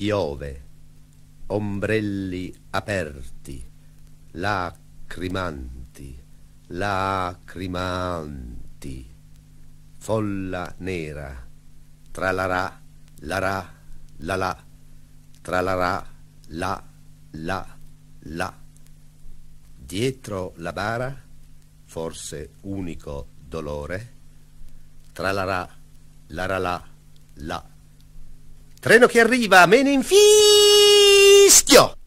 Piove, ombrelli aperti, lacrimanti, lacrimanti. Folla nera, tra la ra, la ra, la la, tra la ra, la, la, la. Dietro la bara, forse unico dolore, tra la ra, la ra la, la. Treno che arriva, me ne infischio!